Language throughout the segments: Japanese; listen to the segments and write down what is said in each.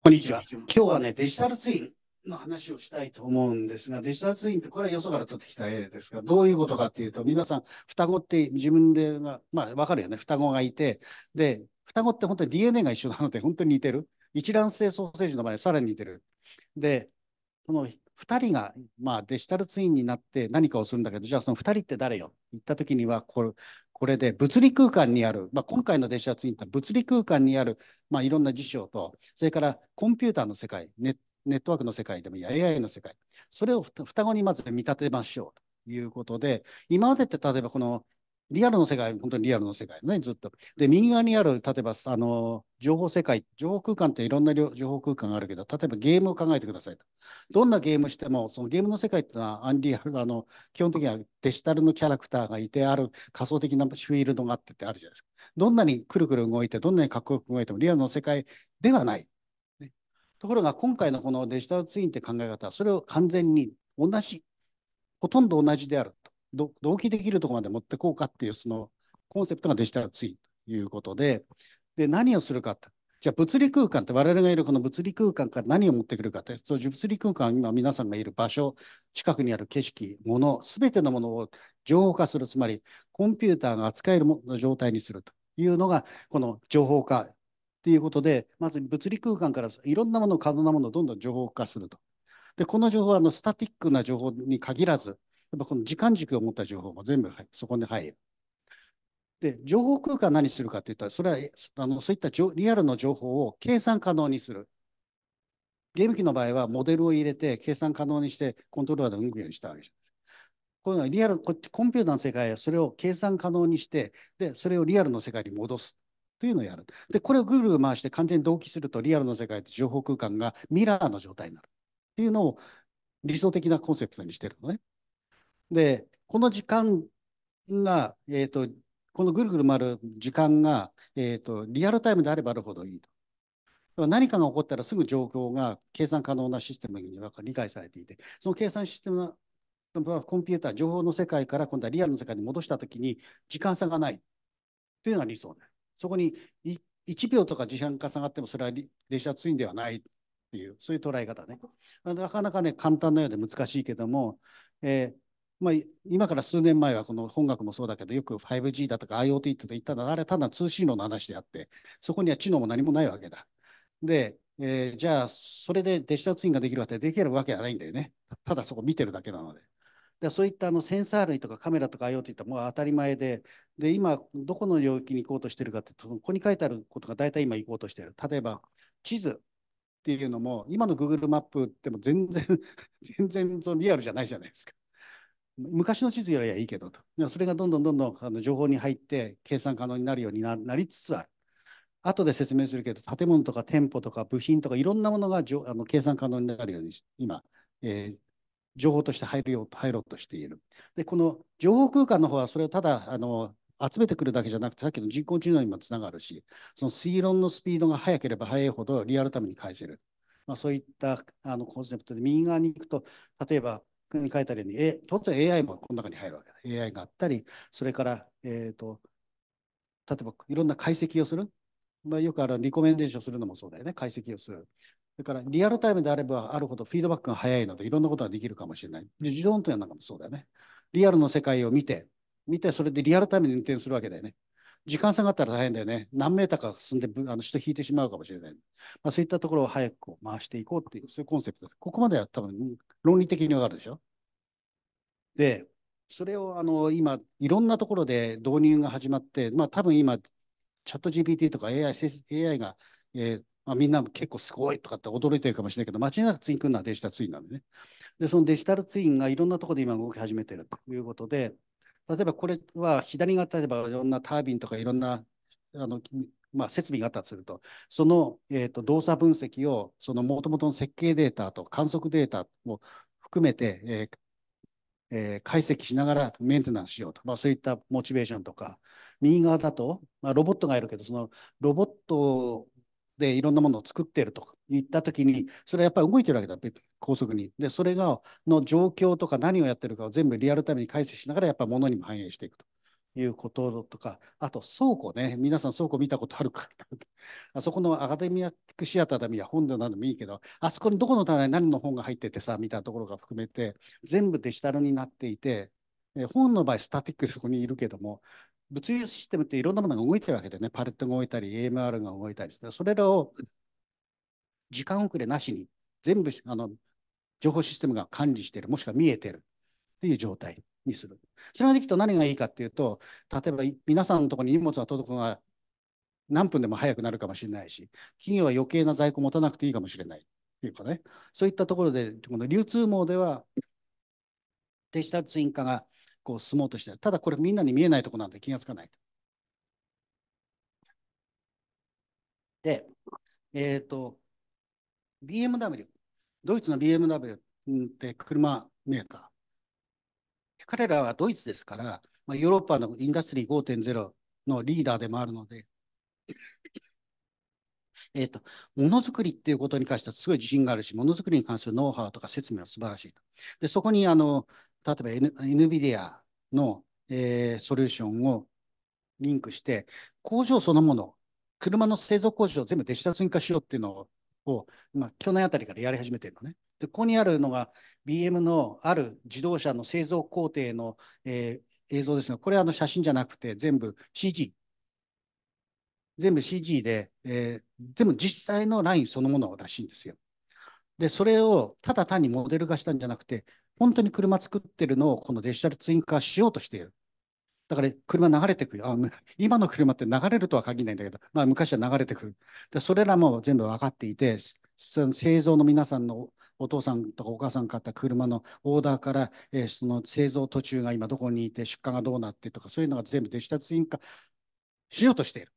こんにちは。今日はね、デジタルツインの話をしたいと思うんですが、デジタルツインってこれはよそから取ってきた絵ですが、どういうことかっていうと、皆さん、双子って自分で、まあ、わかるよね。双子がいて、で、双子って本当に DNA が一緒なので、本当に似てる。一卵性ソーセージの場合、さらに似てる。で、この2人が、まあ、デジタルツインになって何かをするんだけど、じゃあその2人って誰よって言ったときにはこれ、これで物理空間にある、まあ、今回のデジタルツインっは物理空間にある、まあ、いろんな事象と、それからコンピューターの世界ネ、ネットワークの世界でもいいや、AI の世界、それを双子にまず見立てましょうということで、今までって例えばこのリアルの世界、本当にリアルの世界ね、ずっと。で、右側にある、例えば、あの、情報世界、情報空間っていろんな情報空間があるけど、例えばゲームを考えてくださいと。どんなゲームしても、そのゲームの世界っていうのは、アンリアル、あの、基本的にはデジタルのキャラクターがいて、ある仮想的なフィールドがあってってあるじゃないですか。どんなにくるくる動いて、どんなにかっこよく動いても、リアルの世界ではない。ね、ところが、今回のこのデジタルツインって考え方は、それを完全に同じ、ほとんど同じであると。同期できるところまで持ってこうかっていうそのコンセプトがデジタルツインということでで何をするかってじゃあ物理空間って我々がいるこの物理空間から何を持ってくるかってその物理空間今皆さんがいる場所近くにある景色もの全てのものを情報化するつまりコンピューターが扱えるものの状態にするというのがこの情報化っていうことでまず物理空間からいろんなもの可能なものをどんどん情報化すると。でこの情報はあのスタティックな情報に限らずっぱこの時間軸を持った情報も全部そこに入る。で、情報空間何するかって言ったら、それはあのそういったリアルの情報を計算可能にする。ゲーム機の場合はモデルを入れて計算可能にしてコントローラーで動くようにしたわけです。こういうのリアル、こっちコンピューターの世界はそれを計算可能にして、で、それをリアルの世界に戻すというのをやる。で、これをぐるぐる回して完全に同期するとリアルの世界と情報空間がミラーの状態になるっていうのを理想的なコンセプトにしてるのね。で、この時間が、えーと、このぐるぐる回る時間が、えーと、リアルタイムであればあるほどいいと。何かが起こったらすぐ状況が計算可能なシステムに理解されていて、その計算システムはコンピューター、情報の世界から今度はリアルの世界に戻したときに時間差がないというのが理想でそこに1秒とか時間が下がってもそれは列車ツインではないっていう、そういう捉え方ね。なかなかね、簡単なようで難しいけども、えーまあ、今から数年前はこの本学もそうだけど、よく 5G だとか IoT といったのは、あれただ通信の話であって、そこには知能も何もないわけだ。で、えー、じゃあ、それでデジタルツインができるわけできるわけはないんだよね。ただそこ見てるだけなので。でそういったあのセンサー類とかカメラとか IoT ってもう当たり前で、で今、どこの領域に行こうとしてるかって、ここに書いてあることが大体今行こうとしてる。例えば、地図っていうのも、今の Google マップっても全然 全然そのリアルじゃないじゃないですか。昔の地図よりはいいけどと。それがどんどんどんどんあの情報に入って計算可能になるようになりつつある。後で説明するけど、建物とか店舗とか部品とかいろんなものがあの計算可能になるように今、えー、情報として入るよ入ろうとしている。で、この情報空間の方はそれをただあの集めてくるだけじゃなくて、さっきの人工知能にもつながるし、その推論のスピードが速ければ速いほどリアルタイムに返せる。まあ、そういったあのコンセプトで、右側に行くと、例えばに書いてあるように、A、当然 AI もこの中に入るわけだ。AI があったり、それから、えっ、ー、と、例えばいろんな解析をする。まあ、よくあるリコメンデーションするのもそうだよね。解析をする。それからリアルタイムであればあるほどフィードバックが早いのでいろんなことができるかもしれない。で自動運転なんかもそうだよね。リアルの世界を見て、見てそれでリアルタイムに運転するわけだよね。時間差があったら大変だよね。何メーターか進んで、あの、人引いてしまうかもしれない。まあ、そういったところを早く回していこうっていう、そういうコンセプトです。ここまでは多分、論理的にわかるでしょで、それを、あの、今、いろんなところで導入が始まって、まあ、多分今、チャット GPT とか AI、AI が、えーまあ、みんな結構すごいとかって驚いてるかもしれないけど、間違いなくツイン来るのはデジタルツインなんでね。で、そのデジタルツインがいろんなところで今動き始めてるということで、例えばこれは左が例えばいろんなタービンとかいろんなあの、まあ、設備があったとすると、その、えーと、動作分析をそのもともとの設計データと観測データを含めて、えーえー、解析しながらメンテナンスしようと、まあ、そういったモチベーションとか、右側だと、まあ、ロボットがいるけど、そのロボットでいろんなものを作っているといったときに、それはやっぱり動いてるわけだ。高速に。で、それが、の状況とか何をやってるかを全部リアルタイムに解析しながら、やっぱ物にも反映していくということとか、あと倉庫ね、皆さん倉庫見たことあるか あそこのアカデミアックシアターだいや本でなでもいいけど、あそこにどこの棚に何の本が入っててさ、みたいなところが含めて、全部デジタルになっていて、え本の場合、スタティックそこにいるけども、物流システムっていろんなものが動いてるわけでね、パレットが動いたり、AMR が動いたりする、それらを時間遅れなしに全部あの情報システムが管理している、もしくは見えているという状態にする。それができると何がいいかっていうと、例えば皆さんのところに荷物が届くのが何分でも早くなるかもしれないし、企業は余計な在庫持たなくていいかもしれないというかね、そういったところで、この流通網ではデジタルツイン化がこう進もうとしてる。ただこれみんなに見えないところなんで気がつかないと。で、えっ、ー、と、BMW、ドイツの BMW って車メーカー。彼らはドイツですから、まあ、ヨーロッパのインダストリー5.0のリーダーでもあるので、えっ、ー、と、ものづくりっていうことに関してはすごい自信があるし、ものづくりに関するノウハウとか説明は素晴らしいと。で、そこに、あの、例えば N NVIDIA の、えー、ソリューションをリンクして、工場そのもの、車の製造工場を全部デジタル化しようっていうのをを、今去年あたりからやり始めてるのね。で、ここにあるのが BM のある自動車の製造工程の、えー、映像ですが、これはあの写真じゃなくて全部 CG。全部 CG で、えー、全部実際のラインそのものらしいんですよ。で、それをただ単にモデル化したんじゃなくて、本当に車作ってるのをこのデジタルツイン化しようとしている。だから車流れてくるあ。今の車って流れるとは限らないんだけど、まあ、昔は流れてくる。でそれらも全部分かっていて、その製造の皆さんのお父さんとかお母さん買った車のオーダーから、えー、その製造途中が今どこにいて出荷がどうなってとかそういうのが全部デジタルツイン化しようとしている。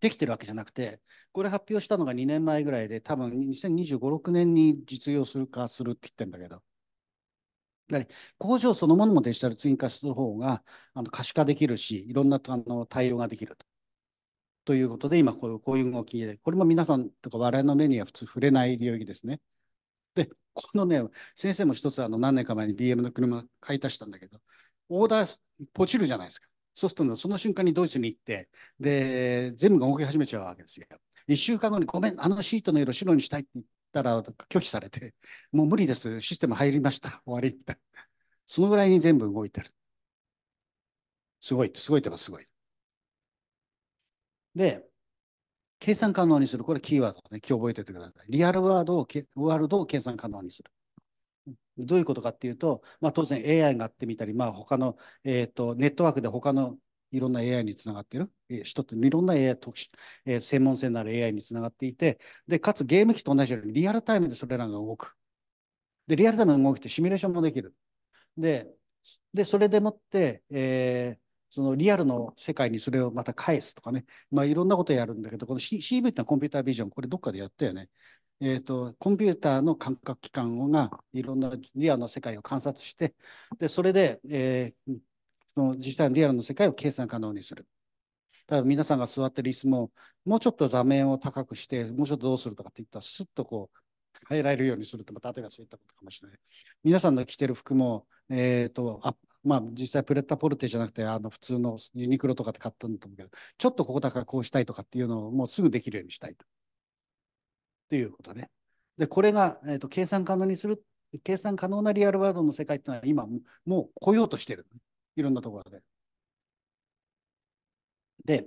できてるわけじゃなくて、これ発表したのが2年前ぐらいで、多分2025、6年に実用するかするって言ってるんだけど、工場そのものもデジタルツイン化する方があの可視化できるし、いろんなあの対応ができると。ということで、今こういうこういう動きで、これも皆さんとか我々の目には普通触れない領域ですね。で、このね、先生も一つあの何年か前に BM の車買い足したんだけど、オーダーポチるじゃないですか。そうすると、その瞬間にドイツに行って、で、全部が動き始めちゃうわけですよ。1週間後に、ごめん、あのシートの色白にしたいって言ったら拒否されて、もう無理です、システム入りました、終わりみたいな。そのぐらいに全部動いてる。すごい、って、すごいってばすごい。で、計算可能にする。これキーワードね。今日覚えておいてください。リアルワードを、ワールドを計算可能にする。どういうことかっていうと、まあ、当然 AI があってみたり、まあ、他の、えーとネットワークで他のいろんな AI につながってる。一つ、いろんな AI 特殊、えー、専門性のある AI につながっていて、で、かつゲーム機と同じようにリアルタイムでそれらが動く。で、リアルタイムが動きてシミュレーションもできる。で、でそれでもって、えー、そのリアルの世界にそれをまた返すとかね、まあ、いろんなことやるんだけど、この C v ってのはコンピュータービジョン、これどっかでやったよね。えーと、コンピューターの感覚器官がいろんなリアルの世界を観察して、でそれで、えー、その実際のリアルの世界を計算可能にする。だから皆さんが座ってる椅子も、もうちょっと座面を高くして、もうちょっとどうするとかって言ったら、すっとこう、変えられるようにすると、まあ、例えばそういったことかもしれない。皆さんの着てる服も、えっ、ー、と、あまあ、実際プレッタポルテじゃなくて、あの、普通のユニクロとかで買ったんだと思うけど、ちょっとここだからこうしたいとかっていうのをもうすぐできるようにしたいと。ということね。で、これが、えっ、ー、と、計算可能にする、計算可能なリアルワードの世界っていうのは今、もう来ようとしてる。いろんなところで。で、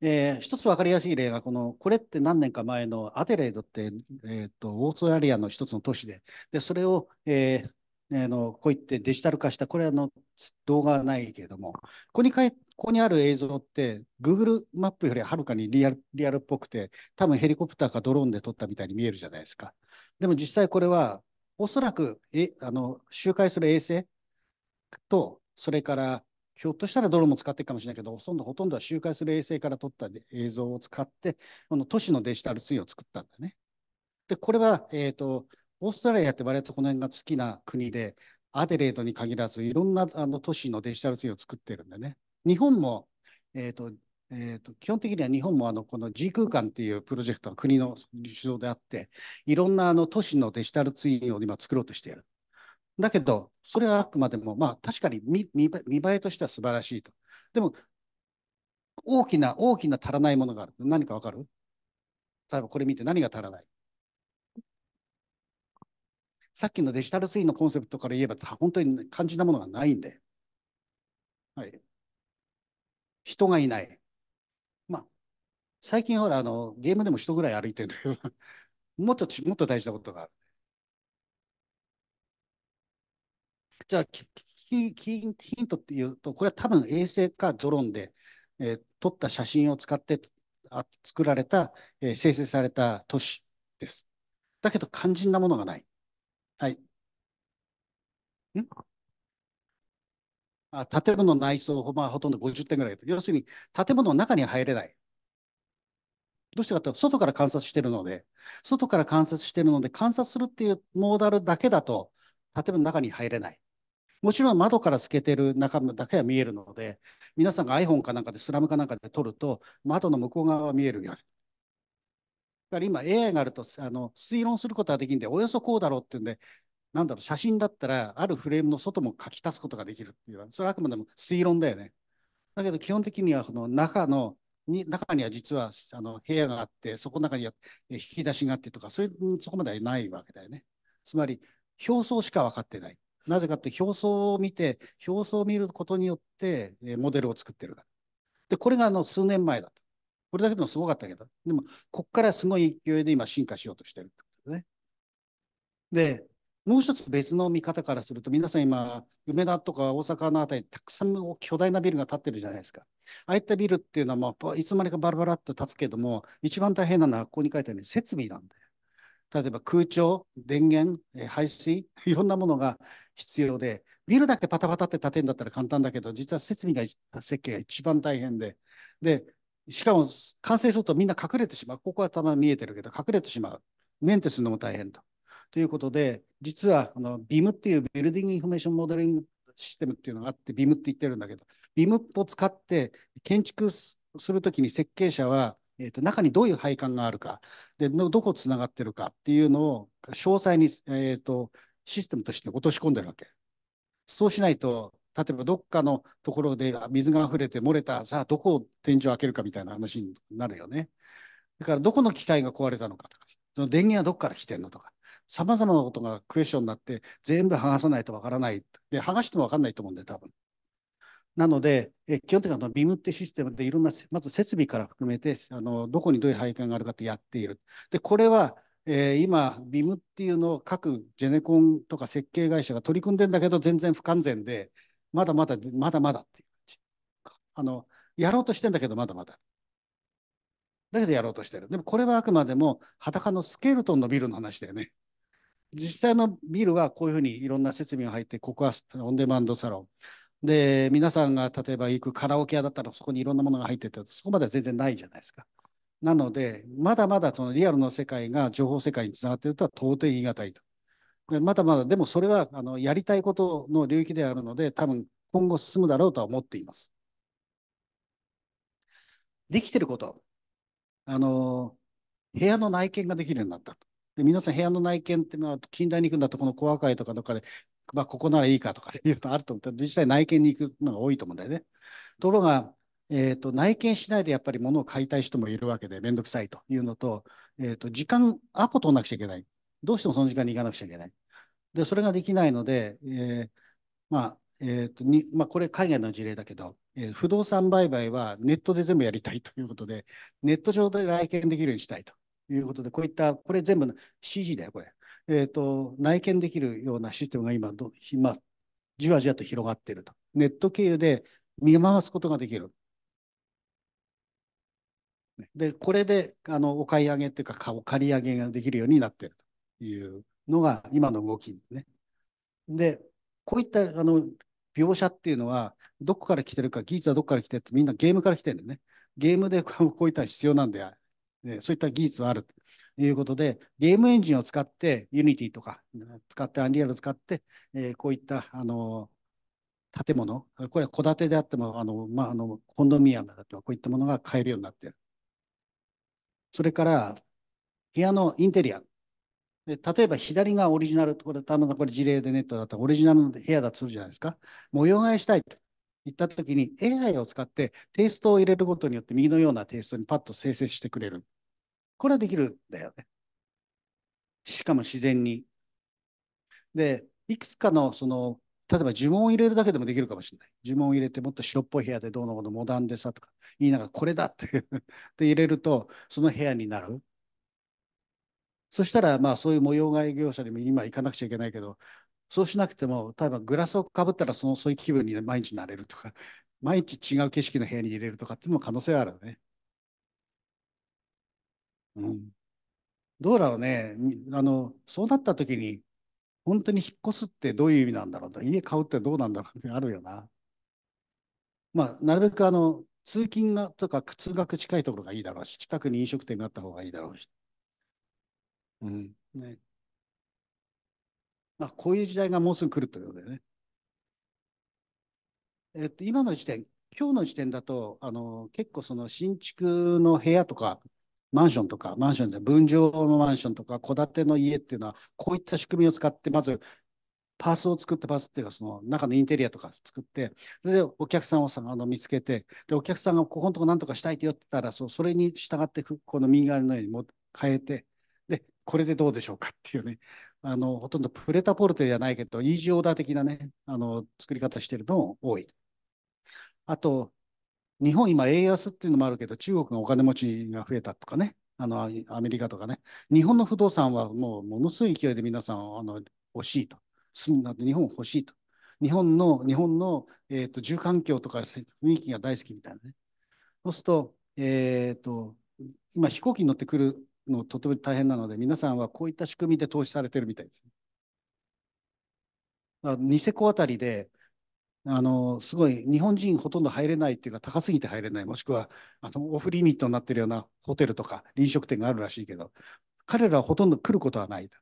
えー、一つ分かりやすい例がこの、これって何年か前のアデレードって、えーと、オーストラリアの一つの都市で、でそれを、えーえー、のこういってデジタル化した、これあの動画はないけれども、ここにここにある映像って、Google マップよりはるかにリアルリアルっぽくて、多分ヘリコプターかドローンで撮ったみたいに見えるじゃないですか。でも実際これは、おそらくえあの周回する衛星と、それからひょっとしたらドローンも使っていくかもしれないけど、ほとんどほとんどは周回する衛星から撮った映像を使って、この都市のデジタルツインを作ったんだね。で、これは、えっ、ー、と、オーストラリアって割とこの辺が好きな国で、アデレードに限らず、いろんなあの都市のデジタルツインを作ってるんだね。日本も、えっ、ー、と、えーと、と基本的には日本もあのこの G 空間っていうプロジェクトは国の主導であっていろんなあの都市のデジタルツインを今作ろうとしている。だけど、それはあくまでも、まあ、確かに見見見栄えとしては素晴らしいと。でも、大きな、大きな足らないものがある。何かわかる例えばこれ見て何が足らないさっきのデジタルツインのコンセプトから言えば、本当に肝心なものがないんで。はい。人がいない。まあ、最近ほら、あの、ゲームでも人ぐらい歩いてるんだけど、もっと、もっと大事なことがある。じゃあヒントっていうと、これは多分衛星かドローンで、えー、撮った写真を使ってあ作られた、えー、生成された都市です。だけど肝心なものがない。はい。んあ建物の内装、まあ、ほとんど50点ぐらい。要するに建物の中に入れない。どうしてかというと、外から観察してるので、外から観察してるので、観察するっていうモーダルだけだと、建物の中に入れない。もちろん窓から透けてる中身だけは見えるので、皆さんが iPhone かなんかでスラムかなんかで撮ると、窓の向こう側は見えるよだから今 AI があるとあの推論することができるんで、およそこうだろうっていうんで、なんだろう、写真だったらあるフレームの外も書き足すことができるっていう。それはあくまでも推論だよね。だけど基本的にはこの中のに中には実はあの部屋があって、そこの中には引き出しがあってとか、そういうそこまではないわけだよね。つまり、表層しか分かってない。なぜかって表層を見て、表層を見ることによって、えモデルを作ってるから。で、これがあの数年前だと。これだけでもすごかったけど、でも、ここからすごい勢いで今進化しようとしてるってことね。で、もう一つ別の見方からすると、皆さん今、梅田とか大阪のあたり、たくさん巨大なビルが建ってるじゃないですか。ああいったビルっていうのは、まあ、いつまでかバラバラっと建つけども、一番大変なのは、ここに書いてあるように設備なんだよ。例えば空調、電源、排水、いろんなものが必要で、ビルだけパタパタって建てるんだったら簡単だけど、実は設備が、設計が一番大変で、で、しかも完成するとみんな隠れてしまう。ここはたまに見えてるけど、隠れてしまう。メンテするのも大変と。ということで、実はあの BIM っていうビルディングインフォメーションモデリングシステムっていうのがあって、BIM って言ってるんだけど、BIM を使って建築するときに設計者はえーと、中にどういう配管があるかでどこつながってるかっていうのを詳細に、えーと、システムとして落とし込んでるわけ。そうしないと例えばどっかのところで水が溢れて漏れたさあどこを天井開けるかみたいな話になるよね。だからどこの機械が壊れたのかとかその電源はどこから来てるのとかさまざまなことがクエスチョンになって全部剥がさないとわからないで剥がしてもわかんないと思うんで多分なので、え基本的にはビムってシステムでいろんな、まず設備から含めて、あのどこにどういう配管があるかってやっている。で、これは、えー、今、ビムっていうのを各ジェネコンとか設計会社が取り組んでんだけど、全然不完全で、まだまだ、まだまだっていう感じ。あのやろうとしてんだけど、まだまだ。だけどやろうとしてる。でもこれはあくまでも裸のスケルトンのビルの話だよね。実際のビルはこういうふうにいろんな設備が入って、ここはオンデマンドサロン。で、皆さんが例えば行くカラオケ屋だったらそこにいろんなものが入ってて、そこまでは全然ないじゃないですか。なので、まだまだそのリアルの世界が情報世界につながっているとは到底言い難いと。でまだまだ、でもそれはあのやりたいことの領域であるので、多分今後進むだろうとは思っています。できてること。あの、部屋の内見ができるようになったと。で皆さん部屋の内見っていうのは近代に行くんだとこの小ア会とかどっかでまあ、ここならいいかとかって いうのあると思って、自治内見に行くのが多いと思うんだよね。ところが、えーと、内見しないでやっぱり物を買いたい人もいるわけで、面倒くさいというのと、えーと、と時間、アポ取らなくちゃいけない。どうしてもその時間に行かなくちゃいけない。で、それができないので、えー、まあ、えーとにまあ、これ海外の事例だけど、えー、不動産売買はネットで全部やりたいということで、ネット上で来店できるようにしたいということで、こういった、これ全部 CG だよ、これ。えーと、内見できるようなシステムが今ど、じわじわと広がっていると。ネット経由で見回すことができる。で、これであのお買い上げというか、お借り上げができるようになっているというのが今の動きですね。で、こういったあの描写っていうのは、どこから来てるか、技術はどこから来てるって、みんなゲームから来てるんでね。ゲームでこういった必要なんで、ね、そういった技術はある。いうことで、ゲームエンジンを使って、ユニティとか使って、アンリアルを使って、えー、こういったあの建物、これは戸建てであっても、あのまあ、あのコンドミニアムだとか、こういったものが買えるようになっている。それから、部屋のインテリア。で例えば左がオリジナル、これ、たまこれ事例でネットだったらオリジナルの部屋だとするじゃないですか。模様替えしたいと言ったときに AI を使ってテイストを入れることによって右のようなテイストにパッと生成してくれる。これはできるんだよね。しかも自然に。で、いくつかのその、例えば呪文を入れるだけでもできるかもしれない。呪文を入れてもっと白っぽい部屋でどうのこうのモダンでさとか言いながらこれだって で入れるとその部屋になる。そしたらまあそういう模様替え業者にも今行かなくちゃいけないけどそうしなくても例えばグラスをかぶったらそのそういう気分に毎日なれるとか毎日違う景色の部屋に入れるとかっていうのも可能性はあるよね。うん、どうだろうねあのそうなった時に本当に引っ越すってどういう意味なんだろうと家買うってどうなんだろうってあるよな。まあ、なるべくあの通勤がとか通学近いところがいいだろうし近くに飲食店があった方がいいだろうし。うんねまあ、こういう時代がもうすぐ来るということでね。えっと、今の時点、今日の時点だとあの結構その新築の部屋とかマンションとか、マンションで分譲のマンションとか、戸建ての家っていうのは、こういった仕組みを使って、まずパースを作って、パースっていうか、その中のインテリアとか作って、それでお客さんをさあの見つけて、で、お客さんがここのとこ何とかしたいって言ったら、そうそれに従って、この右側のようにも変えて、で、これでどうでしょうかっていうね、あの、ほとんどプレタポルテじゃないけど、イージーオーダー的なね、あの、作り方してるの多い。あと、日本今円安っていうのもあるけど、中国がお金持ちが増えたとかね、あのアメリカとかね、日本の不動産はもうものすごい勢いで皆さんあの欲しいと、住んだ日本欲しいと、日本の日本の、えーと、住環境とか雰囲気が大好きみたいなね。そうすると,、えーと、と今飛行機に乗ってくるのとても大変なので、皆さんはこういった仕組みで投資されてるみたいです。ニセコあたりであのすごい日本人ほとんど入れないっていうか高すぎて入れないもしくはあのオフリミットになってるようなホテルとか飲食店があるらしいけど彼らはほとんど来ることはないと。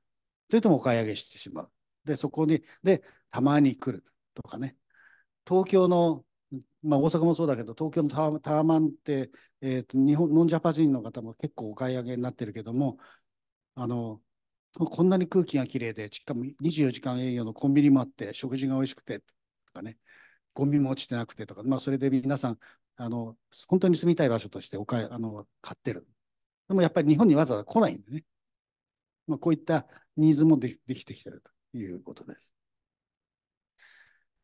それともお買い上げしてしまう。でそこにでたまに来るとかね東京の、まあ、大阪もそうだけど東京のタワマンって、えーと、日本ノンジャパン人の方も結構お買い上げになってるけどもあのこんなに空気がきれいでしかも24時間営業のコンビニもあって食事が美味しくてかね、ゴミも落ちてなくてとか、まあ、それで皆さん、あの本当に住みたい場所としておいあの買ってる。でもやっぱり日本にわざわざ来ないんでね。まあ、こういったニーズもできてきてるということです。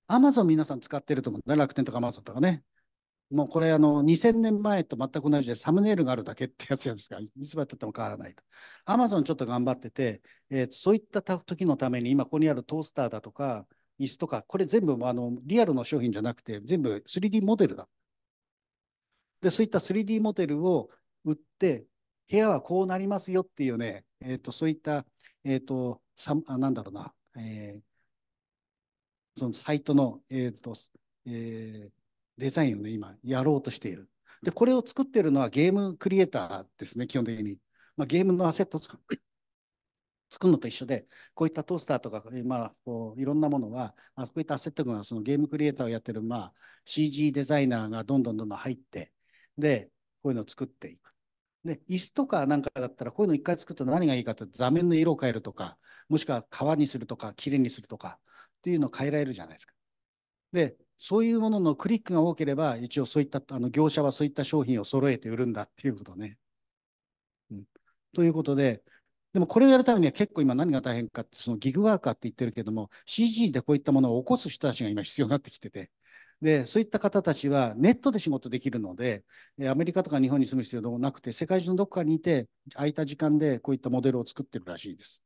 アマゾン皆さん使ってると思うんだ、ね、楽天とかアマゾンとかね。もうこれあの2000年前と全く同じでサムネイルがあるだけってやつなんですが、いつまでたっても変わらないと。アマゾンちょっと頑張ってて、えー、そういった時のために今ここにあるトースターだとか、椅子とか、これ全部あのリアルの商品じゃなくて、全部 3D モデルだ。で、そういった 3D モデルを売って、部屋はこうなりますよっていうね、えーと、そういった、えーと、とあなんだろうな、えー、そのサイトの、えーとえー、デザインを、ね、今やろうとしている。で、これを作ってるのはゲームクリエイターですね、基本的に。まあ、ゲームのアセット作るのと一緒で、こういったトースターとか、まあ、こういろんなものは、まあ、こういったアセットがそのゲームクリエイターをやってる、まあ、CG デザイナーがどんどんどんどん入って、で、こういうのを作っていく。で、椅子とかなんかだったら、こういうの一回作ったら何がいいかって、座面の色を変えるとか、もしくは革にするとか、きれいにするとか、っていうのを変えられるじゃないですか。で、そういうもののクリックが多ければ、一応そういった、あの業者はそういった商品を揃えて売るんだっていうことね。うん、ということで、でもこれをやるためには結構今何が大変かってそのギグワーカーって言ってるけども CG でこういったものを起こす人たちが今必要になってきててでそういった方たちはネットで仕事できるのでアメリカとか日本に住む必要もなくて世界中のどこかにいて空いた時間でこういったモデルを作ってるらしいです。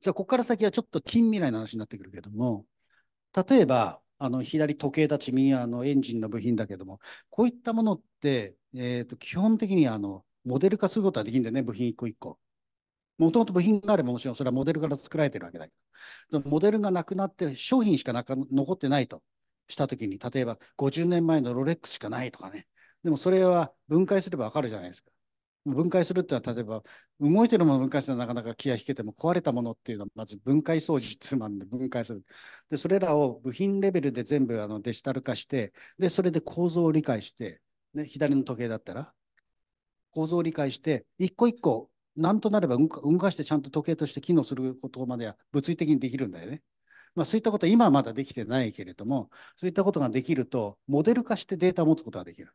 じゃあここから先はちょっと近未来の話になってくるけども例えばあの左時計立ち、右あのエンジンの部品だけども、こういったものって、えー、と基本的にあのモデル化することはできるんだよね、部品一個一個。もともと部品があればもちろんそれはモデルから作られてるわけだけど、モデルがなくなって商品しかなか残ってないとしたときに、例えば50年前のロレックスしかないとかね、でもそれは分解すればわかるじゃないですか。分解するっていうのは例えば動いてるものを分解するのはなかなか気が引けても壊れたものっていうのはまず分解掃除つまんで分解するでそれらを部品レベルで全部あのデジタル化してでそれで構造を理解して、ね、左の時計だったら構造を理解して一個一個なんとなれば動かしてちゃんと時計として機能することまでは物理的にできるんだよね。まあ、そういったことは今はまだできてないけれどもそういったことができるとモデル化してデータを持つことができる。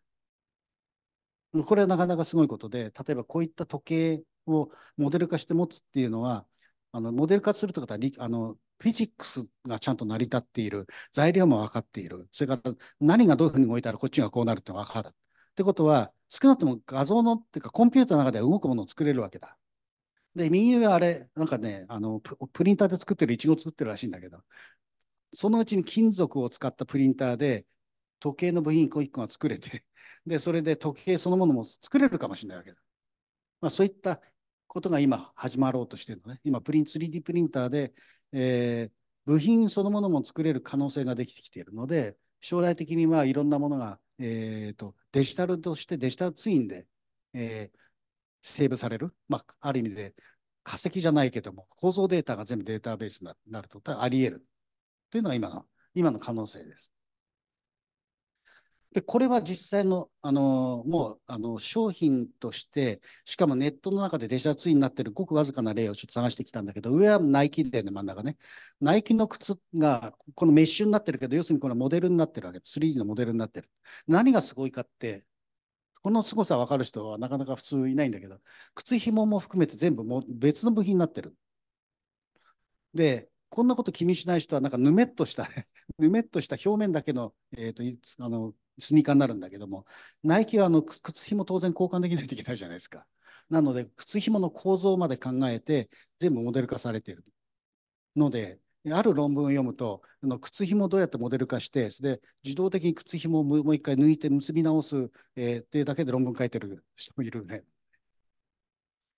これはなかなかすごいことで、例えばこういった時計をモデル化して持つっていうのは、あのモデル化するとかことはあの、フィジックスがちゃんと成り立っている、材料も分かっている、それから何がどういうふうに動いたらこっちがこうなるって分かる。ってことは、少なくとも画像のっていうか、コンピューターの中では動くものを作れるわけだ。で、右上あれ、なんかね、あのプリンターで作ってるイチゴ作ってるらしいんだけど、そのうちに金属を使ったプリンターで、時計の部品一個一個が作れて、で、それで時計そのものも作れるかもしれないわけだ。まあ、そういったことが今始まろうとしてるのね。今、プリン 3D プリンターで、えー、部品そのものも作れる可能性ができてきているので、将来的にはいろんなものが、えーと、デジタルとしてデジタルツインで、えー、セーブされる、まあ、ある意味で化石じゃないけども、構造データが全部データベースになるとあり得るというのが今の今の可能性です。で、これは実際の、あのもうあの商品として、しかもネットの中でデジタルツインになってるごくわずかな例をちょっと探してきたんだけど、上はナイキでね、真ん中ね。ナイキの靴がこのメッシュになってるけど、要するにこのモデルになってるわけ 3D のモデルになってる。何がすごいかって、この凄さ分かる人はなかなか普通いないんだけど、靴紐も含めて全部も別の部品になってる。で、こんなこと気にしない人は、なんかぬめっとした、ぬめっとした表面だけの,、えーと、とあのスニーカーになるんだけども、ナイキはあの靴紐当然交換できないといけないじゃないですか。なので、靴紐の構造まで考えて、全部モデル化されているので、ある論文を読むと、あの靴紐をどうやってモデル化して、それで自動的に靴紐をもう一回抜いて結び直す、えー、っていうだけで論文書いてる人もいるね。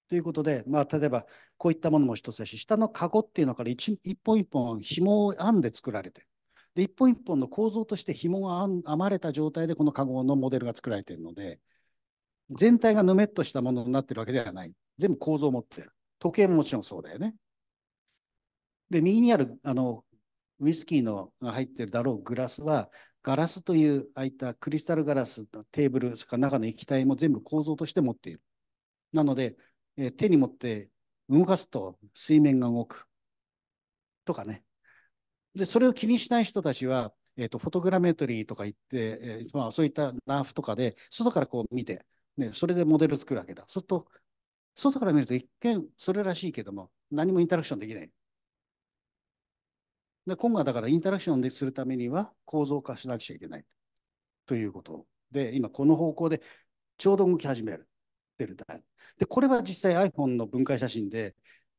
ということで、まあ、例えばこういったものも一つだし、下の籠っていうのから一本一本紐を編んで作られてる。で一本一本の構造として紐が編まれた状態でこの籠のモデルが作られているので全体がぬめっとしたものになっているわけではない全部構造を持っている時計ももちろんそうだよねで右にあるあのウイスキーのが入っているだろうグラスはガラスという空いたクリスタルガラスのテーブルそれから中の液体も全部構造として持っているなので、え手に持って動かすと水面が動くとかねで、それを気にしない人たちは、えっ、ー、と、フォトグラメトリーとか言って、えー、まあ、そういったナーフとかで、外からこう見て、ね、それでモデル作るわけだ。そうすると、外から見ると一見それらしいけども、何もインタラクションできない。で今後はだからインタラクションでするためには構造化しなくちゃいけないということで、今この方向でちょうど動き始める。デルタで、これは実際 iPhone の分解写真で、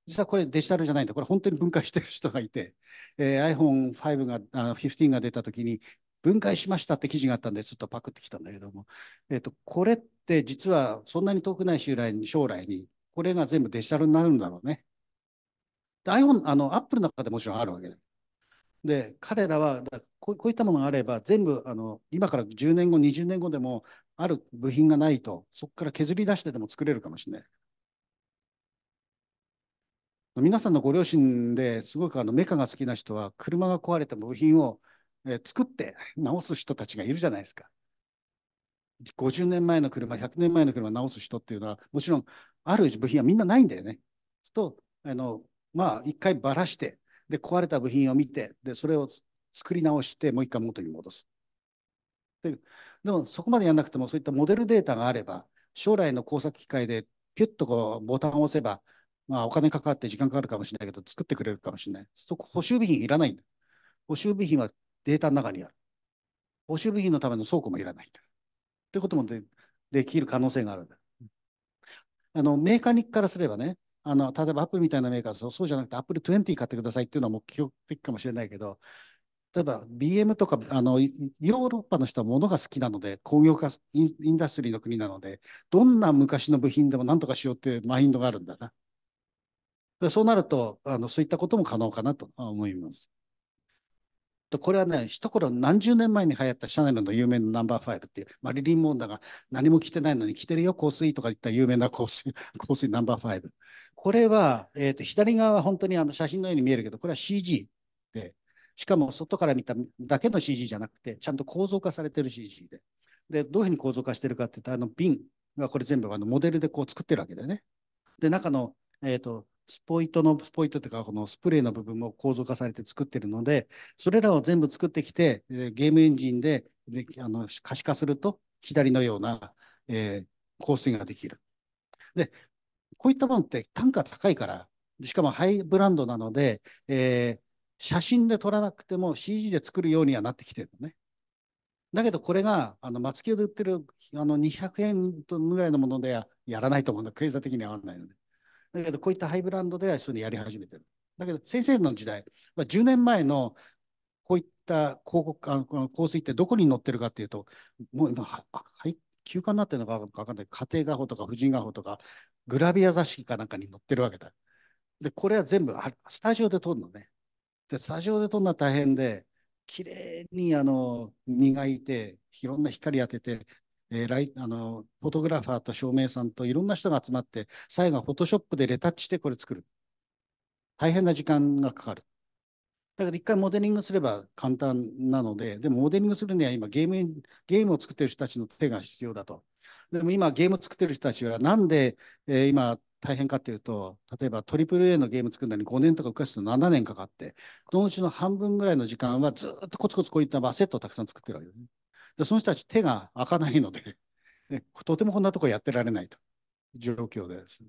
実はこれデジタルじゃないんだ、これ本当に分解してる人がいて、えー、iPhone5 が、あ15が出たときに、分解しましたって記事があったんで、ちょっとパクってきたんだけども、えーと、これって実はそんなに遠くない将来に、将来にこれが全部デジタルになるんだろうね。iPhone、あの、プルの中でもちろんあるわけで。で、彼らはこう、こういったものがあれば、全部あの今から10年後、20年後でも、ある部品がないと、そこから削り出してでも作れるかもしれない。皆さんのご両親ですごくあのメカが好きな人は車が壊れた部品を、え作って 直す人たちがいるじゃないですか。50年前の車、100年前の車を直す人っていうのは、もちろんある部品はみんなないんだよね。と、あのまあ、一回ばらして、で、壊れた部品を見て、で、それを作り直して、もう一回元に戻す。ででも、そこまでやんなくても、そういったモデルデータがあれば、将来の工作機械で、ピュッとこうボタンを押せば、まあ、お金かかって時間かかるかもしれないけど、作ってくれるかもしれない。そこ、補修備品いらないんだ。補修備品はデータの中にある。補修備品のための倉庫もいらないんだ。ということもでできる可能性があるんだ。あのメーカーにからすればね、あの例えばアップルみたいなメーカーそうそうじゃなくて、アップル20買ってくださいっていうのは目標的かもしれないけど、例えば BM とかあのヨーロッパの人は物が好きなので工業化インダストリーの国なのでどんな昔の部品でも何とかしようっていうマインドがあるんだなそうなるとあの、そういったことも可能かなと思います。これはね、一頃何十年前に流行ったシャネルの有名なナンバーファイブっていう、マリリン・モンダが何も着てないのに着てるよ、香水とか言った有名な香水、香水ナンバーファイブ。これは、えーと、左側は本当にあの写真のように見えるけど、これは CG で、しかも外から見ただけの CG じゃなくて、ちゃんと構造化されてる CG で。で、どういうふうに構造化してるかっていうと、あの瓶がこれ全部あのモデルでこう作ってるわけだよね。で、中の、えーとスポイトの、スポイトというか、このスプレーの部分も構造化されて作ってるので、それらを全部作ってきて、ゲームエンジンでであの可視化すると、左のような、えー、香水ができる。で、こういったものって単価高いから、しかもハイブランドなので、えー、写真で撮らなくても CG で作るようにはなってきてるのね。だけどこれがあの松木で売ってるあの200円ぐらいのものではやらないと思うんだ経済的には合わないので、ね。だけど、こういったハイブランドではそういうのやり始めてる。だけど、先生の時代、まあ、10年前のこういった広告あの香水ってどこに載ってるかっていうと、もう今、はい、休暇になってるのか分かんない、家庭画法とか婦人画法とか、グラビア雑誌かなんかに載ってるわけだ。で、これは全部スタジオで撮るのね。で、スタジオで撮るのは大変で、綺麗にあの磨いて、いろんな光当てて、えー、ライあのフォトグラファーと照明さんといろんな人が集まって最後はフォトショップでレタッチしてこれ作る大変な時間がかかるだから一回モデリングすれば簡単なのででもモデリングするには今ゲームゲームを作ってる人たちの手が必要だとでも今ゲームを作ってる人たちはなんで、えー、今大変かっていうと、例えば AAA のゲーム作るのに5年とか動かすと7年かかって、そのうちの半分ぐらいの時間はずっとコツコツこういったアセットをたくさん作ってるわけですね。でその人たち手が開かないのでね、とてもこんなとこやってられないという状況です。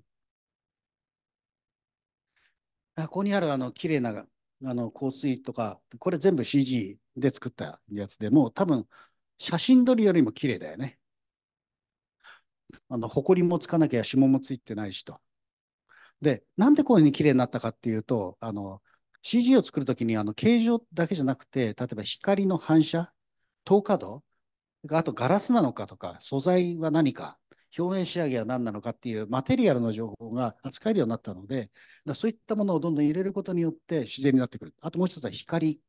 ここにあるあの綺麗なあの香水とか、これ全部 CG で作ったやつでもう多分写真撮りよりも綺麗だよね。あの埃もつかなきゃ霜もついてないしと。で、なんでこういうふうに綺麗になったかっていうと、あの CG を作るときにあの形状だけじゃなくて、例えば光の反射、透過度、あとガラスなのかとか、素材は何か、表面仕上げは何なのかっていうマテリアルの情報が扱えるようになったので、だそういったものをどんどん入れることによって自然になってくる。あともう一つは光。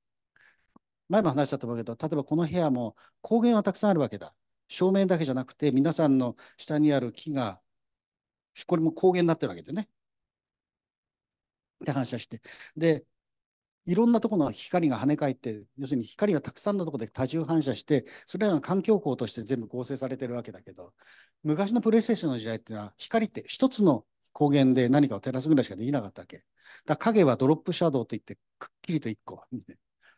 前も話したと思うけど、例えばこの部屋も光源はたくさんあるわけだ。正面だけじゃなくて、皆さんの下にある木が、これも光源になってるわけでね。って反射して。で、いろんなところの光が跳ね返って、要するに光がたくさんのところで多重反射して、それらが環境光として全部合成されてるわけだけど、昔のプレイステーションの時代っていうのは、光って一つの光源で何かを照らすぐらいしかできなかったわけ。だ影はドロップシャドウといって、くっきりと一個。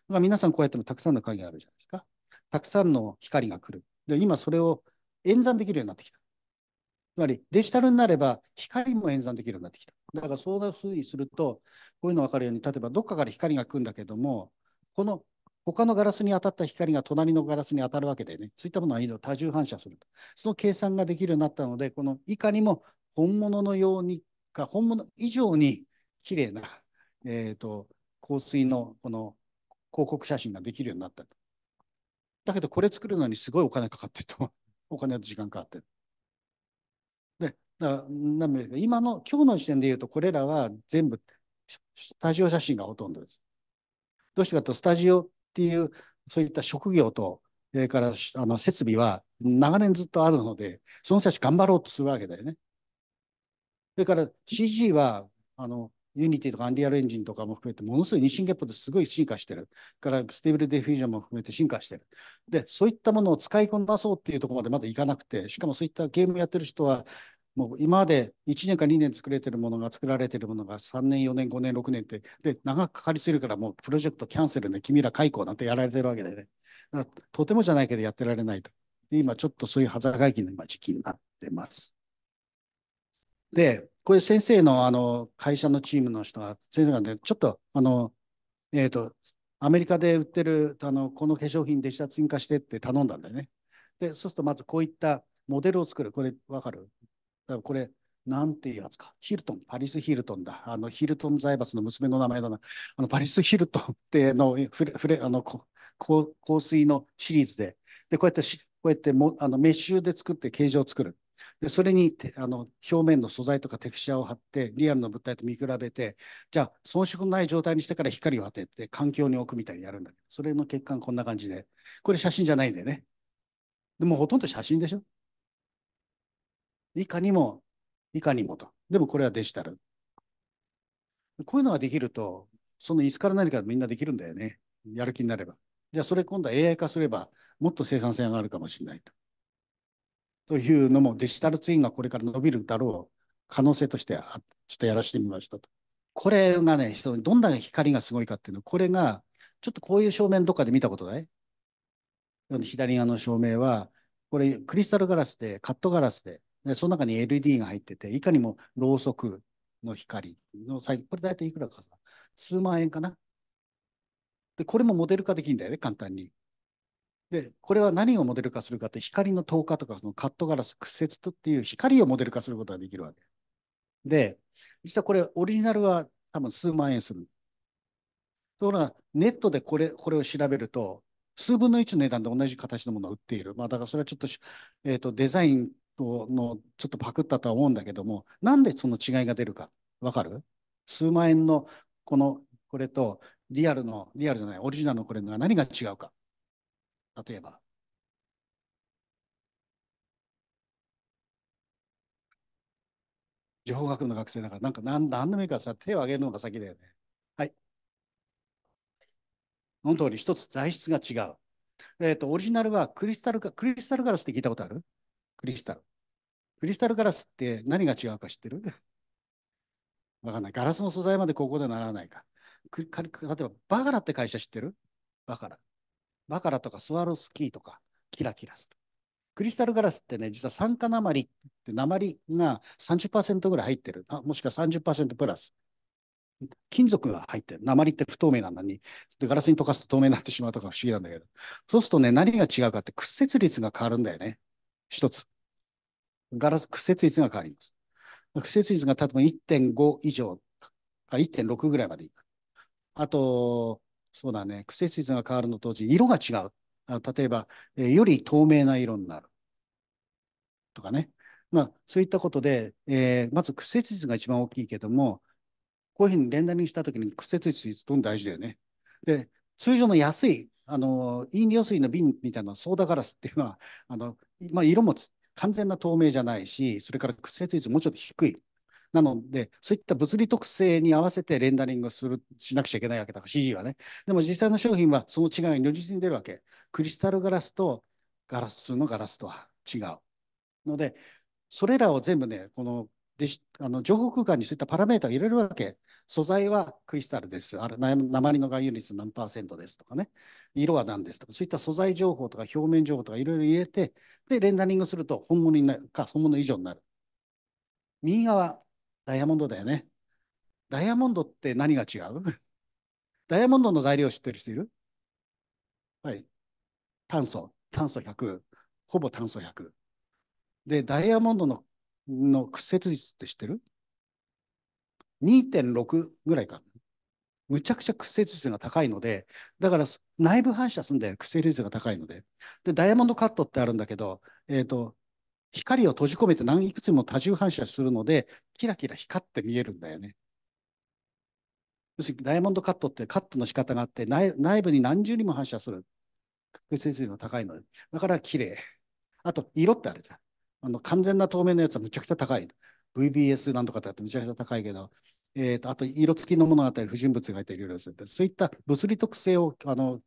まあ、皆さんこうやってもたくさんの影があるじゃないですか。たくさんの光が来る。で、今それを演算できるようになってきた。つまりデジタルになれば光も演算できるようになってきた。だからそうなふうにするとこういうの分かるように例えばどっかから光が来るんだけどもこの他のガラスに当たった光が隣のガラスに当たるわけでねそういったものは多重反射するその計算ができるようになったのでこのいかにも本物のようにか本物以上に綺麗な、えーと、香水のこの広告写真ができるようになっただけどこれ作るのにすごいお金かかってると お金と時間かかってるなんで今の、今日の時点で言うと、これらは全部、スタジオ写真がほとんどです。どうしてかと、スタジオっていう、そういった職業と、それからあの設備は長年ずっとあるので、その人たち頑張ろうとするわけだよね。それから CG は、あの、ユニティとかアンリアルエンジンとかも含めて、ものすごい日進月歩ですごい進化してる。からステーブルディフュージョンも含めて進化してる。で、そういったものを使いこなそうっていうところまでまだいかなくて、しかもそういったゲームやってる人は、もう今まで1年か2年作れてるものが作られてるものが3年、4年、5年、6年って、で、長くかかりすぎるからもうプロジェクトキャンセルで君ら解雇なんてやられてるわけでね。とてもじゃないけどやってられないと。で今ちょっとそういう肌会議の今時期になってます。で、これ先生のあの会社のチームの人が、先生がね、ちょっとあの、えっ、ー、と、アメリカで売ってるあのこの化粧品デジタル追加してって頼んだんだよね。で、そうするとまずこういったモデルを作る。これわかるだからこれ、なんていうやつか、ヒルトン、パリス・ヒルトンだ。あの、ヒルトン財閥の娘の名前だな。あの、パリス・ヒルトンっての、ふれ、ふれ、あの、香水のシリーズで、で、こうやってし、こうやっても、あの、メッシュで作って形状を作る。で、それにあの表面の素材とかテクスチャーを貼って、リアルの物体と見比べて、じゃあ、遜色のない状態にしてから光を当てて、環境に置くみたいにやるんだけど、それの結果こんな感じで、これ写真じゃないんだよね。でもほとんど写真でしょいかにも、いかにもと。でもこれはデジタル。こういうのができると、その椅子から何かみんなできるんだよね。やる気になれば。じゃあそれ今度は AI 化すれば、もっと生産性上があるかもしれないと。というのもデジタルツインがこれから伸びるだろう可能性としてあちょっとやらせてみましたと。これがね、人にどんな光がすごいかっていうのこれが、ちょっとこういう照明どっかで見たことない左側の照明は、これクリスタルガラスで、カットガラスで、で、その中に LED が入ってて、いかにもろうそくの光のサイズ、これ大体いくらかさ、数万円かな。で、これもモデル化できるんだよね、簡単に。で、これは何をモデル化するかって、光の透過とか、そのカットガラス、屈折とっていう光をモデル化することができるわけ。で、実はこれ、オリジナルは多分数万円する。ところが、ネットでこれこれを調べると、数分の1の値段で同じ形のものを売っている。まあ、だからそれはちょっと,、えーとデザインとのちょっとパクったとは思うんだけども、なんでその違いが出るか、わかる数万円のこのこれとリアルの、リアルじゃない、オリジナルのこれが何が違うか。例えば。情報学部の学生だから、なんか何何でもいいからさ、手を挙げるのが先だよね。はい。その通り、一つ材質が違う。えっ、ー、と、オリジナルはクリスタルクリスタルガラスって聞いたことあるクリスタル。クリスタルガラスって何が違うか知ってる わかんない。ガラスの素材までここでならないか。例えば、バカラって会社知ってるバカラ。バカラとかスワロスキーとか、キラキラスクリスタルガラスってね、実は酸化鉛って鉛が30%ぐらい入ってる。もしくは30%プラス。金属が入ってる。鉛って不透明なのに、ガラスに溶かすと透明になってしまうとか不思議なんだけど。そうするとね、何が違うかって屈折率が変わるんだよね。一つ。ガラス屈折率が変わります。屈折率が例えば1.5以上か1.6ぐらいまでいく。あと、そうだね、屈折率が変わるのと同時に色が違う。例えば、えより透明な色になる。とかね。まあ、そういったことで、えー、まず屈折率が一番大きいけども、こういうふうにレンダリングしたときに屈折率どんどん大事だよね。で、通常の安い、あの、飲料水の瓶みたいなソーダガラスっていうのは、あの、まあ、色も完全な透明じゃないし、それから屈折率もうちょっと低い。なので、そういった物理特性に合わせてレンダリングするしなくちゃいけないわけだから、CG はね。でも実際の商品はその違いに如実に出るわけ。クリスタルガラスとガラスのガラスとは違う。ので、それらを全部ね、このあの情報空間にそういったパラメータを入れるわけ。素材はクリスタルです。あれ鉛の含有率何パーセントですとかね。色は何ですとか、そういった素材情報とか表面情報とかいろいろ入れて、で、レンダリングすると本物になるか、本物以上になる。右側、ダイヤモンドだよね。ダイヤモンドって何が違う ダイヤモンドの材料知ってる人いるはい。炭素、炭素100、ほぼ炭素100。で、ダイヤモンドのの屈折率って知ってる ?2.6 ぐらいか。むちゃくちゃ屈折率が高いので、だから内部反射するんだよ、屈折率が高いので。で、ダイヤモンドカットってあるんだけど、えっ、ー、と、光を閉じ込めて何いくつも多重反射するので、キラキラ光って見えるんだよね。要するにダイヤモンドカットってカットの仕方があって内、内部に何重にも反射する。屈折率が高いので。だから綺麗。あと、色ってあるじゃん。あの完全な透明のやつはむちゃくちゃ高い。VBS なんとかってやってむちゃくちゃ高いけど、えーと、あと色付きのものあったり、不純物が入ったり、いろいろする。そういった物理特性をあの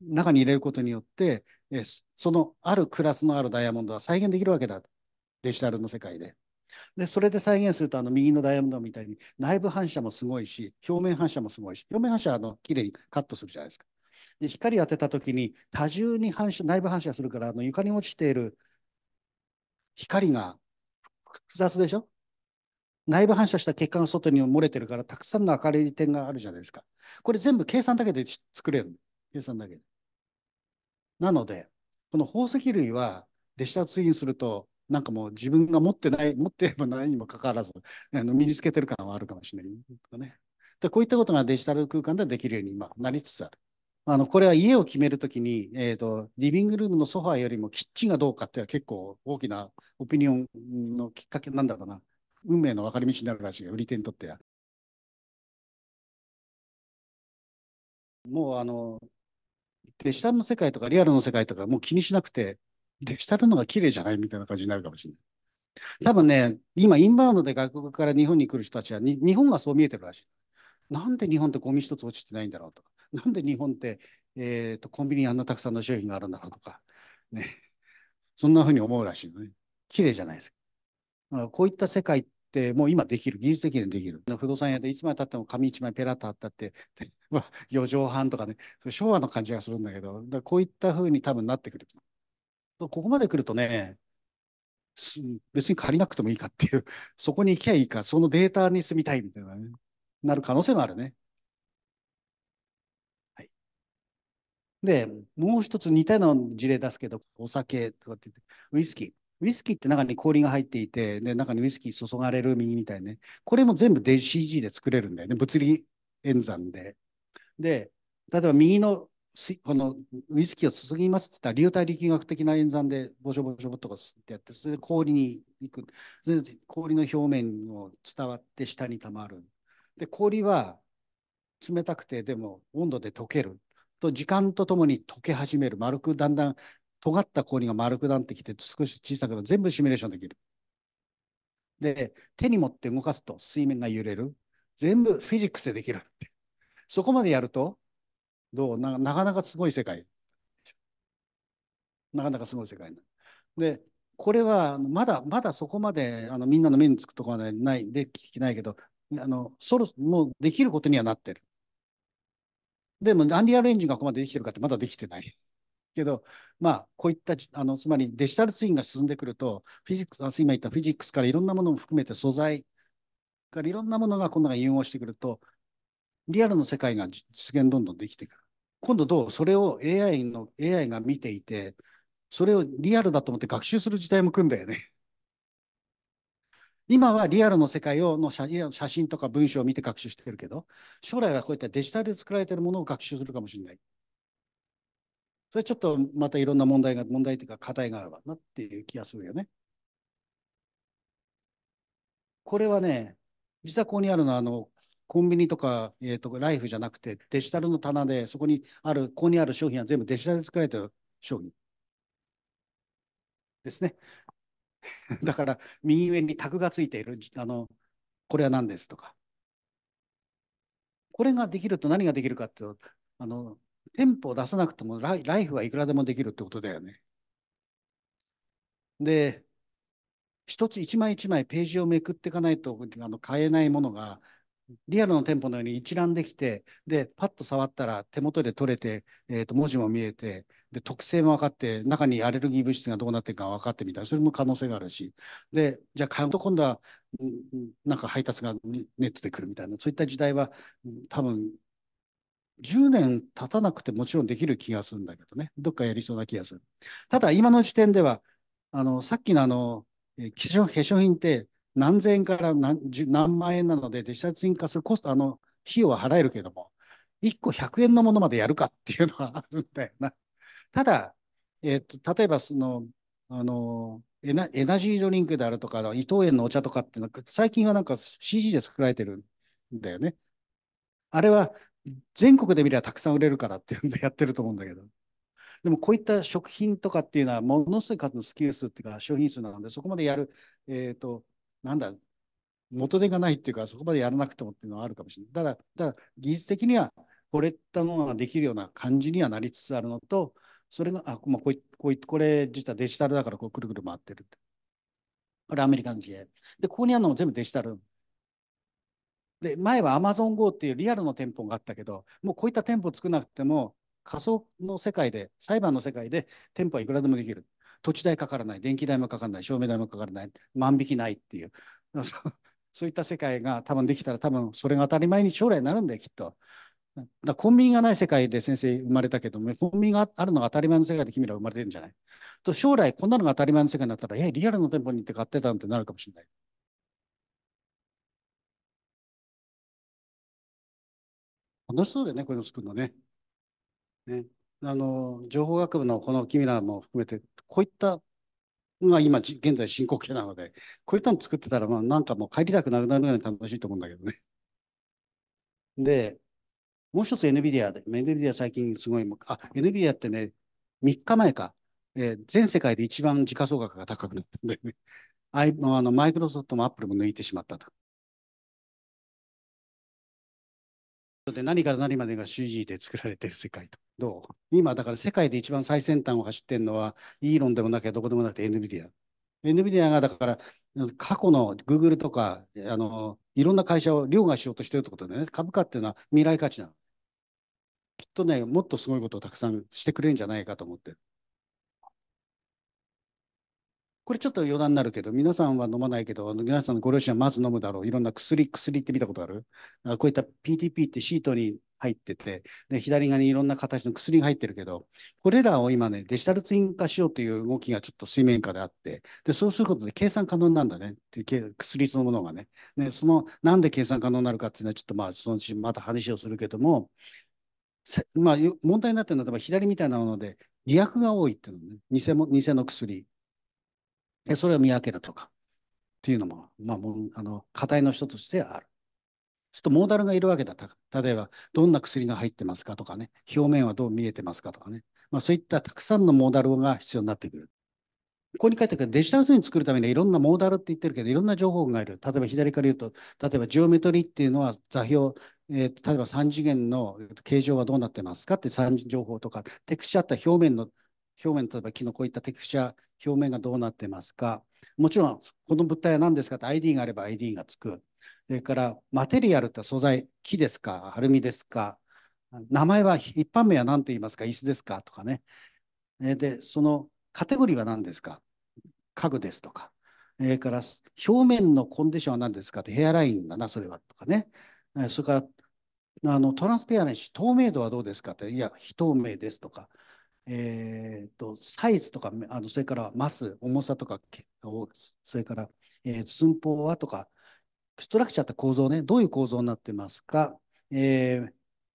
中に入れることによって、えー、そのあるクラスのあるダイヤモンドは再現できるわけだ。デジタルの世界で。でそれで再現するとあの右のダイヤモンドみたいに内部反射もすごいし表面反射もすごいし表面反射はあの綺麗にカットするじゃないですか。で光当てた時に多重に反射内部反射するからあの床に落ちている光が複雑でしょ内部反射した血管が外に漏れてるから、たくさんの明るい点があるじゃないですか。これ全部計算だけで作れる。計算だけで。なので、この宝石類はデジタルツインすると、なんかもう自分が持ってない、持ってないにもかかわらず、あの身につけてる感はあるかもしれない。ね、でこういったことがデジタル空間でできるように今なりつつある。あのこれは家を決めるときに、えーと、リビングルームのソファーよりもキッチンがどうかっていうのは結構大きなオピニオンのきっかけなんだろうな。運命の分かれ道になるらしい売り手にとっては。もうあのデジタルの世界とかリアルの世界とかもう気にしなくて、デジタルのが綺麗じゃないみたいな感じになるかもしれない。多分ね、今、インバウンドで外国から日本に来る人たちは日本がそう見えてるらしい。なんで日本ってゴミ一つ落ちてないんだろうとか、なんで日本って、えーと、コンビニにあんなたくさんの商品があるんだろうとか、ね、そんなふうに思うらしいのね。綺麗じゃないですか。だからこういった世界ってもう今できる、技術的にできる。不動産屋でいつまでたっても紙一枚ペラッとあったって、4 畳半とかね、昭和の感じがするんだけど、だこういったふうに多分なってくる。ここまで来るとね、別に借りなくてもいいかっていう、そこに行きゃいいか、そのデータに住みたいみたいなね、なる可能性もあるね。で、もう一つ似たような事例出すけど、お酒とかって言って、ウイスキー。ウイスキーって中に氷が入っていて、で中にウイスキー注がれる右みたいね。これも全部 CG で作れるんだよね。物理演算で。で、例えば右のこのウイスキーを注ぎますって言ったら、流体力学的な演算でボショボショボとか吸ってやって、それで氷に行く。それで氷の表面を伝わって下に溜まる。で、氷は冷たくて、でも温度で溶ける。と時間とともに溶け始める。丸くだんだん尖った氷が丸くなってきて少し小さくなる。全部シミュレーションできる。で、手に持って動かすと水面が揺れる。全部フィジックスでできるって。そこまでやると、どうななかなかすごい世界。なかなかすごい世界なで、これはまだまだそこまであのみんなの目につくところはないで聞きないけど、あのそろもうできることにはなってる。でも、アンリアルエンジンがここまでできてるかってまだできてない。けど、まあ、こういった、あの、つまりデジタルツインが進んでくると、フィジックス、今言ったフィジックスからいろんなものも含めて素材からいろんなものが今度が融合してくると、リアルの世界が実現どんどんできてくる。今度どうそれを AI の、AI が見ていて、それをリアルだと思って学習する時代も来るんだよね。今はリアルの世界をの写写真とか文章を見て学習してるけど、将来はこういったデジタルで作られているものを学習するかもしれない。それちょっとまたいろんな問題が、問題というか課題があるわなっていう気がするよね。これはね、実はここにあるのは、あの、コンビニとか、えーと、ライフじゃなくてデジタルの棚で、そこにある、ここにある商品は全部デジタルで作られている商品ですね。だから右上にタグがついているあのこれは何ですとかこれができると何ができるかっていうとあの店舗を出さなくてもライライフはいくらでもできるってことだよね。で一つ一枚一枚ページをめくっていかないとあの買えないものがリアルの店舗のように一覧できて、で、パッと触ったら手元で取れて、えー、と文字も見えて、で、特性も分かって、中にアレルギー物質がどうなってるか分かってみたいな、それも可能性があるし、で、じゃあ買うと今度は、なんか配達がネットで来るみたいな、そういった時代は多分10年経たなくてもちろんできる気がするんだけどね、どっかやりそうな気がする。ただ、今の時点では、あの、さっきのあの、化粧品って、何千円から何何万円なのでデジタルツイン化するコスト、あの、費用は払えるけども、1個100円のものまでやるかっていうのはあるんだよな。ただ、えっ、ー、と、例えばその、あの、エナエナジードリンクであるとか、伊藤園のお茶とかっていうのは、最近はなんか CG で作られてるんだよね。あれは全国で見ればたくさん売れるからっていうんでやってると思うんだけど。でもこういった食品とかっていうのはものすごい数のスキル数っていうか商品数なのでそこまでやる、えーとなんだ、元手がないっていうか、そこまでやらなくてもっていうのはあるかもしれない。ただ、ただ技術的にはこれったものができるような感じにはなりつつあるのと、それが、あ、まあ、こういこいこれ実はデジタルだからこうくるくる回ってる。これアメリカの事例。で、ここにあるのも全部デジタル。で、前は AmazonGo っていうリアルの店舗があったけど、もうこういった店舗作らなくても、仮想の世界で、裁判の世界で店舗はいくらでもできる。土地代かからない、電気代もかからない、照明代もかからない、万引きないっていう、そういった世界が多分できたら、多分それが当たり前に将来になるんだよ、きっと。だコンビニがない世界で先生生まれたけども、コンビニがあるのが当たり前の世界で君ら生まれてるんじゃないと将来こんなのが当たり前の世界になったら、えや、リアルの店舗に行って買ってたんってなるかもしれない。楽しそうだよね、こういうの作るのね。ね。あの、情報学部のこの君らも含めてこういったが今、現在進行形なので、こういったの作ってたら、まあ、なんかもう帰りたくなくなるぐらい楽しいと思うんだけどね。で、もう一つ NVIDIA で、NVIDIA 最近すごい、あ、NVIDIA ってね、3日前か、えー、全世界で一番時価総額が高くなったんだよね。あのマイクロソフトもアップルも抜いてしまったと。で何から何までが CG で作られてる世界と。どう今、だから世界で一番最先端を走ってるのは、イーロンでもなきゃどこでもなくて NVIDIA。NVIDIA がだから、過去の Google とか、あの、いろんな会社を凌駕しようとしてるってことでね、株価っていうのは未来価値なの。きっとね、もっとすごいことをたくさんしてくれるんじゃないかと思ってる。これちょっと余談になるけど、皆さんは飲まないけど、皆さんのご両親はまず飲むだろう。いろんな薬、薬って見たことあるあこういった PTP ってシートに入っててで、左側にいろんな形の薬が入ってるけど、これらを今ね、デジタルツイン化しようという動きがちょっと水面下であって、でそうすることで計算可能なんだね。薬そのものがね。でその、なんで計算可能になるかっていうのは、ちょっとまあ、そのうちまた話をするけども、まあ、問題になってるのは、例えば左みたいなもので、偽薬が多いっていうのね。偽も偽の薬。でそれを見分けるとかっていうのも、まあ、もあの課題の人としてある。ちょっとモーダルがいるわけだ。例えば、どんな薬が入ってますかとかね、表面はどう見えてますかとかね、まあ、そういったたくさんのモーダルが必要になってくる。ここに書いてあるけど、デジタル図に作るためにいろんなモーダルって言ってるけど、いろんな情報がいる。例えば左から言うと、例えばジオメトリっていうのは座標、えー、例えば3次元の形状はどうなってますかって3情報とか、テクスチャーって表面の表面、例えばキこういったテクスチャー、表面がどうなってますか。もちろん、この物体は何ですかって ID があれば ID がつく。それから、マテリアルって素材、木ですか、アルミですか。名前は一般名は何と言いますか、椅子ですかとかね。で、そのカテゴリーは何ですか家具ですとか。それから、表面のコンディションは何ですかってヘアラインだな、それはとかね。それから、あのトランスペアレンシー、透明度はどうですかって、いや、非透明ですとか、えーと、サイズとかあのそれからマス重さとかそれから、えー、寸法はとかストラクチャーって構造ねどういう構造になってますか、えー、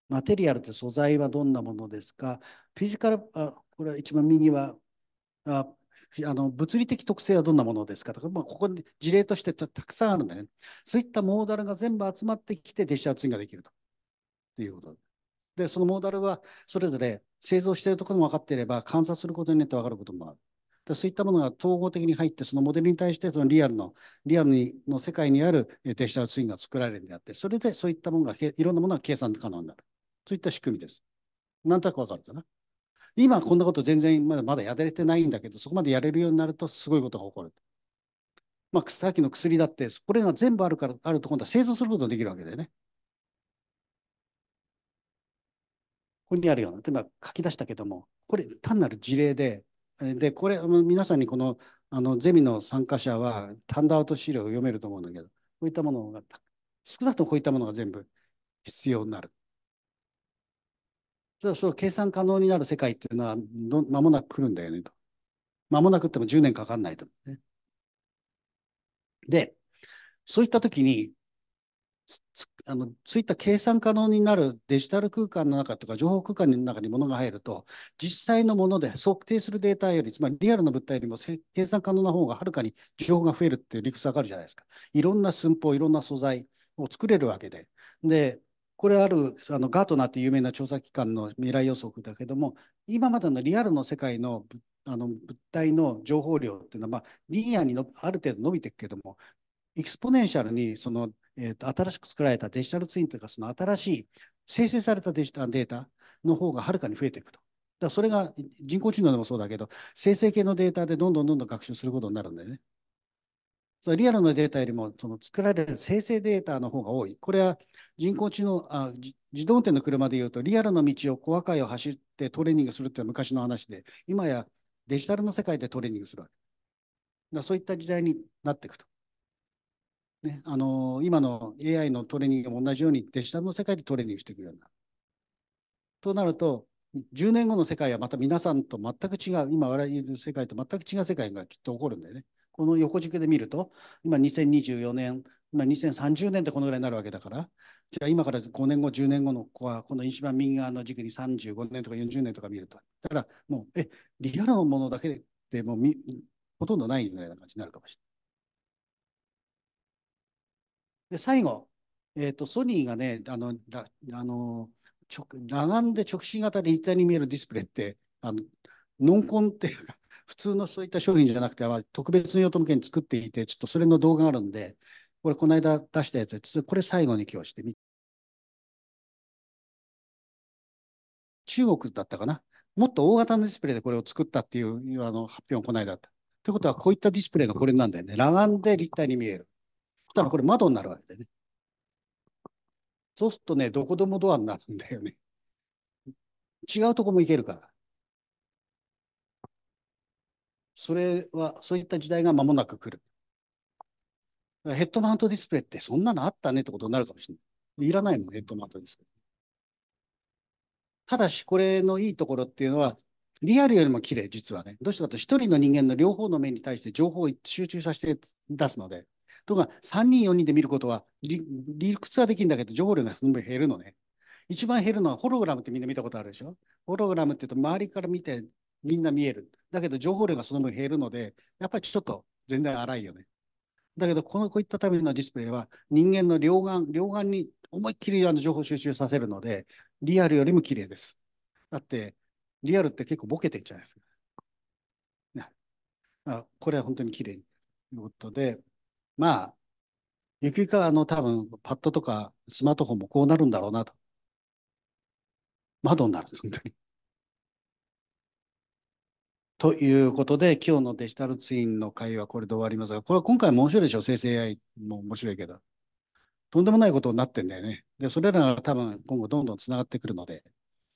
マテリアルって素材はどんなものですかフィジカルあこれは一番右はああの物理的特性はどんなものですかとか、まあ、ここに事例としてたくさんあるんだねそういったモーダルが全部集まってきてデジタルツインができるということです。で、そのモーダルはそれぞれ製造しているところも分かっていれば、観察することによって分かることもある。でそういったものが統合的に入って、そのモデルに対してそのリアルの、リアルにの世界にあるデジタルツインが作られるんであって、それでそういったものが、いろんなものが計算可能になる。そういった仕組みです。なんとなく分かるかな。今こんなこと全然まだまだやれてないんだけど、そこまでやれるようになるとすごいことが起こる。まあ、さっきの薬だって、これが全部あるから、あると今度は製造することができるわけだよね。ここにあるような、例えば書き出したけども、これ単なる事例で、で、これ、皆さんにこのあのゼミの参加者は、ハンドアウト資料を読めると思うんだけど、こういったものが、少なくともこういったものが全部必要になる。そうそ計算可能になる世界っていうのは、まもなく来るんだよねと。まもなくっても10年かかんないと、ね。で、そういったときに、あのそういった計算可能になるデジタル空間の中とか情報空間の中にものが入ると実際のもので測定するデータよりつまりリアルな物体よりも計算可能な方がはるかに情報が増えるっていう理屈があるじゃないですかいろんな寸法いろんな素材を作れるわけででこれあるあのガートナーっていう有名な調査機関の未来予測だけども今までのリアルの世界のあの物体の情報量っていうのは、まあ、リニアにのある程度伸びていくけどもエクスポネンシャルにそのえーと、新しく作られたデジタルツインというか、その新しい生成されたデジタルデータの方がはるかに増えていくと。だからそれが人工知能でもそうだけど、生成系のデータでどんどんどんどん学習することになるんだよね。そリアルなデータよりもその作られる生成データの方が多い。これは人工知能あ、自動運転の車でいうと、リアルの道を小いを走ってトレーニングするっていうのは昔の話で、今やデジタルの世界でトレーニングするわけ。だそういった時代になっていくと。ね、あの今の AI のトレーニングも同じようにデジタルの世界でトレーニングしていくようになる。となると、10年後の世界はまた皆さんと全く違う、今我々いる世界と全く違う世界がきっと起こるんだよね。この横軸で見ると、今2024年、今2030年ってこのぐらいになるわけだから、じゃあ今から5年後、10年後の子は、この一番右側の軸に35年とか40年とか見ると。だからもう、え、リアルのものだけでもうほとんどないぐらいな感じになるかもしれない。で、最後、えっ、ー、と、ソニーがね、あの、だあの直裸眼で直進型立体に見えるディスプレイって、あのノンコンっていうか、普通のそういった商品じゃなくて、特別用途向けに作っていて、ちょっとそれの動画があるんで、これ、この間出したやつで、これ最後に今日してみ中国だったかな。もっと大型のディスプレイでこれを作ったっていうあの発表がこの間あった。ということは、こういったディスプレイがこれなんだよね。裸眼で立体に見える。たらこれ窓になるわけでね。そうするとね、どこでもドアになるんだよね。違うとこも行けるから。それは、そういった時代が間もなく来る。ヘッドマウントディスプレイってそんなのあったねってことになるかもしれない。いらないもん、ヘッドマウントディスプレイ。ただし、これのいいところっていうのは、リアルよりも綺麗、実はね。どうしてかと一人の人間の両方の面に対して情報を集中させて出すので。とか、3人、4人で見ることは理、理屈はできるんだけど、情報量がその分減るのね。一番減るのはホログラムってみんな見たことあるでしょホログラムって言うと周りから見てみんな見える。だけど情報量がその分減るので、やっぱりちょっと全然荒いよね。だけど、このこういったためのディスプレイは人間の両眼、両眼に思いっきりあの情報収集させるので、リアルよりも綺麗です。だって、リアルって結構ボケてるじゃないですか。あこれは本当に綺麗ということで、まあ、ゆくゆくはあの多分パッドとかスマートフォンもこうなるんだろうなと。窓になるんです、本当に。ということで、今日のデジタルツインの会はこれで終わりますが、これは今回も面白いでしょ、生成 AI も面白いけど。とんでもないことになってんだよね。で、それらが多分今後どんどんつながってくるので。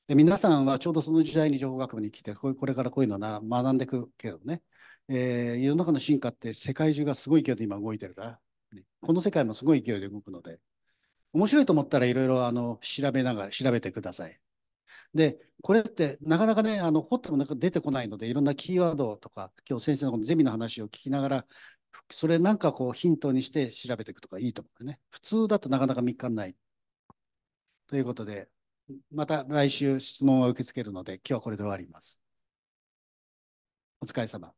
で、皆さんはちょうどその時代に情報学部に来て、これからこういうのを学んでいくけどね。えー、世の中の進化って世界中がすごい勢いで今動いてるから、ね、この世界もすごい勢いで動くので、面白いと思ったらいろいろあの調べながら、調べてください。で、これってなかなかね、あの掘ってもなんか出てこないので、いろんなキーワードとか、今日先生のこのゼミの話を聞きながら、それなんかこうヒントにして調べていくとかいいと思うね。普通だとなかなか見つかんない。ということで、また来週質問を受け付けるので、今日はこれで終わります。お疲れ様。